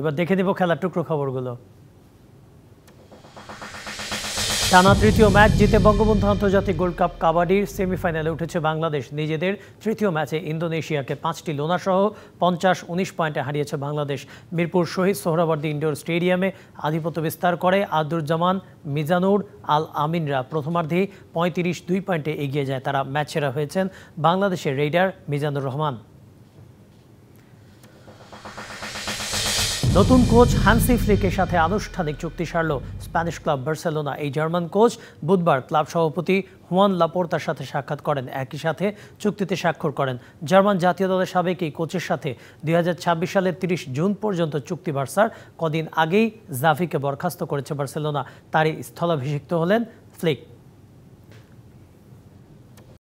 এবার দেখে দেব খেলার টুকরো খবরগুলো টানা তৃতীয় ম্যাচ জিতে বঙ্গবন্ধু আন্তর্জাতিক গোল্ড কাপ কাবাডির সেমিফাইনালে উঠেছে বাংলাদেশ নিজেদের তৃতীয় ম্যাচে ইন্দোনেশিয়াকে পাঁচটি লোনাসহ পঞ্চাশ উনিশ পয়েন্টে হারিয়েছে বাংলাদেশ মিরপুর শহীদ সোহরাবর্দী ইনডোর স্টেডিয়ামে আধিপত্য বিস্তার করে আদুরজামান মিজানুর আল আমিনরা প্রথমার্ধে পঁয়ত্রিশ দুই পয়েন্টে এগিয়ে যায় তারা ম্যাচ সেরা হয়েছেন বাংলাদেশের রেইডার মিজানুর রহমান নতুন কোচ হানসি ফ্লিকের সাথে আনুষ্ঠানিক চুক্তি সারল স্প্যানিশ ক্লাব বার্সেলোনা এই জার্মান কোচ বুধবার ক্লাব সভাপতি হুয়ান লাপোর্তার সাথে সাক্ষাৎ করেন একই সাথে চুক্তিতে স্বাক্ষর করেন জার্মান জাতীয় দলের সাবেক এই কোচের সাথে দুই সালের তিরিশ জুন পর্যন্ত চুক্তি বার্সার কদিন আগেই জাফিকে বরখাস্ত করেছে বার্সেলোনা তারই স্থলাভিষিক্ত হলেন ফ্লিক